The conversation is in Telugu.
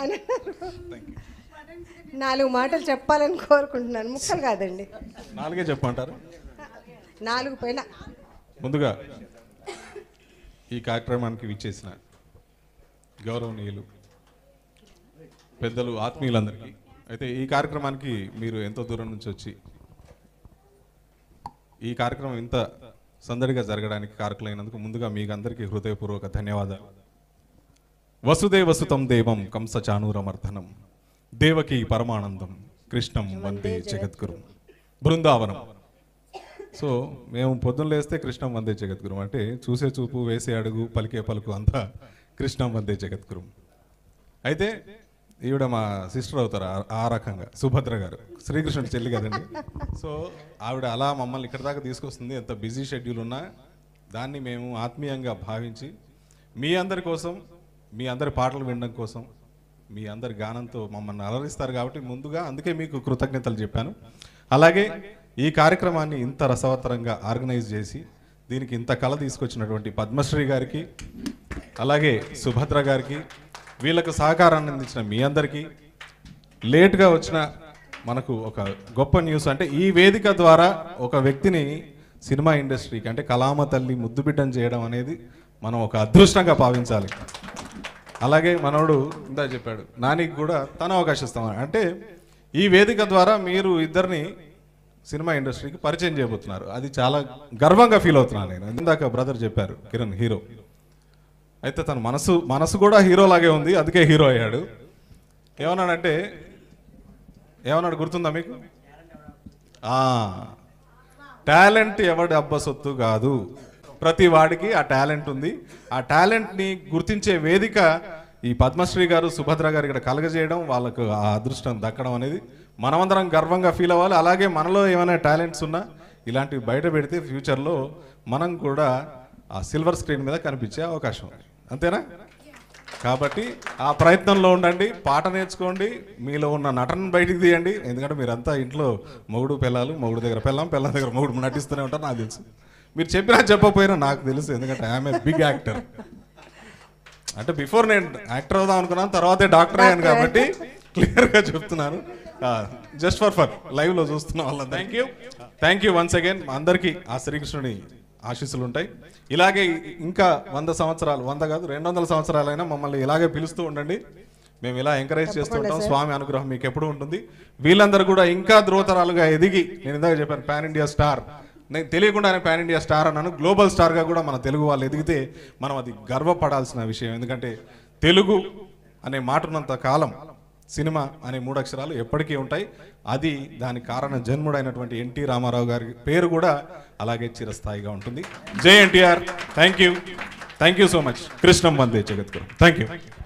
అని నాలుగు మాటలు చెప్పాలని కోరుకుంటున్నాను ముక్కలు కాదండి నాలుగే చెప్పమంటారు నాలుగు పైన ముందుగా ఈ కార్యక్రమానికి విచ్చేసిన గౌరవనీయులు పెద్దలు ఆత్మీయులందరికీ అయితే ఈ కార్యక్రమానికి మీరు ఎంతో దూరం నుంచి వచ్చి ఈ కార్యక్రమం ఇంత సందడిగా జరగడానికి కారకులైనందుకు ముందుగా మీకు అందరికీ హృదయపూర్వక ధన్యవాదాలు వసుదే వసుతం దేవం కంస చానూరమర్ధనం దేవకి పరమానందం కృష్ణం వందే జగద్గురు బృందావనం సో మేము పొద్దున లేస్తే కృష్ణం వందే జగద్గురు అంటే చూసే చూపు వేసే అడుగు పలికే పలుకు అంతా కృష్ణం వందే జగద్గురు అయితే ఈవిడ మా సిస్టర్ అవుతారు ఆ రకంగా సుభద్ర గారు శ్రీకృష్ణుడు చెల్లి కదండి సో ఆవిడ అలా మమ్మల్ని ఇక్కడ దాకా తీసుకొస్తుంది ఎంత బిజీ షెడ్యూల్ ఉన్నా దాన్ని మేము ఆత్మీయంగా భావించి మీ అందరి కోసం మీ అందరి పాటలు వినడం కోసం మీ అందరి గానంతో మమ్మల్ని అలరిస్తారు కాబట్టి ముందుగా అందుకే మీకు కృతజ్ఞతలు చెప్పాను అలాగే ఈ కార్యక్రమాన్ని ఇంత రసవత్తరంగా ఆర్గనైజ్ చేసి దీనికి ఇంత కళ తీసుకొచ్చినటువంటి పద్మశ్రీ గారికి అలాగే సుభద్ర గారికి వీళ్ళకు సహకారాన్ని అందించిన మీ అందరికీ లేట్గా వచ్చిన మనకు ఒక గొప్ప న్యూస్ అంటే ఈ వేదిక ద్వారా ఒక వ్యక్తిని సినిమా ఇండస్ట్రీకి అంటే కళామ తల్లి ముద్దుబిడ్డం చేయడం అనేది మనం ఒక అదృష్టంగా భావించాలి అలాగే మనోడు ఇందా చెప్పాడు నానికి కూడా తను అవకాశం ఇస్తామని అంటే ఈ వేదిక ద్వారా మీరు ఇద్దరిని సినిమా ఇండస్ట్రీకి పరిచయం చేయబోతున్నారు అది చాలా గర్వంగా ఫీల్ అవుతున్నాను నేను ఇందాక బ్రదర్ చెప్పారు కిరణ్ హీరో అయితే తన మనసు మనసు కూడా హీరోలాగే ఉంది అందుకే హీరో అయ్యాడు ఏమన్నాడంటే ఏమన్నాడు గుర్తుందా మీకు టాలెంట్ ఎవడి అబ్బసొత్తు సొత్తు కాదు ప్రతి వాడికి ఆ టాలెంట్ ఉంది ఆ టాలెంట్ని గుర్తించే వేదిక ఈ పద్మశ్రీ గారు సుభద్ర గారు ఇక్కడ కలగజేయడం వాళ్ళకు ఆ అదృష్టం దక్కడం అనేది మనమందరం గర్వంగా ఫీల్ అవ్వాలి అలాగే మనలో ఏమైనా టాలెంట్స్ ఉన్నా ఇలాంటివి బయట పెడితే ఫ్యూచర్లో మనం కూడా ఆ సిల్వర్ స్క్రీన్ మీద కనిపించే అవకాశం ఉంది అంతేనా కాబట్టి ఆ ప్రయత్నంలో ఉండండి పాట నేర్చుకోండి మీలో ఉన్న నటన బయటికి తీయండి ఎందుకంటే మీరంతా ఇంట్లో మొగుడు పిల్లలు మొగుడు దగ్గర పిల్లం పిల్లల దగ్గర మొగుడు నటిస్తూనే ఉంటారు నాకు తెలుసు మీరు చెప్పినా చెప్పకపోయినా నాకు తెలుసు ఎందుకంటే ఐఎమ్ ఏ బిగ్ యాక్టర్ అంటే బిఫోర్ నేను యాక్టర్ అవుదాం అనుకున్నాను తర్వాతే డాక్టర్ అయ్యాను కాబట్టి క్లియర్గా చెప్తున్నాను జస్ట్ ఫర్ ఫర్ లైవ్లో చూస్తున్న వాళ్ళ thank you thank you once again అందరికీ ఆ శ్రీకృష్ణుని ఆశీస్సులు ఉంటాయి ఇలాగే ఇంకా వంద సంవత్సరాలు వంద కాదు రెండు వందల సంవత్సరాలైనా మమ్మల్ని ఇలాగే పిలుస్తూ ఉండండి మేము ఇలా ఎంకరేజ్ చేస్తూ ఉంటాం స్వామి అనుగ్రహం మీకు ఎప్పుడు ఉంటుంది వీళ్ళందరూ కూడా ఇంకా ధ్రువతరాలుగా ఎదిగి నేను ఇందాక చెప్పాను పాన్ ఇండియా స్టార్ నేను తెలియకుండా ఆయన పాన్ ఇండియా స్టార్ అన్నాను గ్లోబల్ స్టార్గా కూడా మన తెలుగు వాళ్ళు ఎదిగితే మనం అది గర్వపడాల్సిన విషయం ఎందుకంటే తెలుగు అనే మాట ఉన్నంత కాలం సినిమా అనే మూడు అక్షరాలు ఎప్పటికీ ఉంటాయి అది దాని కారణ జన్ముడైనటువంటి ఎన్టీ రామారావు గారి పేరు కూడా అలాగే చిరస్థాయిగా ఉంటుంది జై NTR thank you thank you so much కృష్ణం వందే జగద్గురు థ్యాంక్ యూ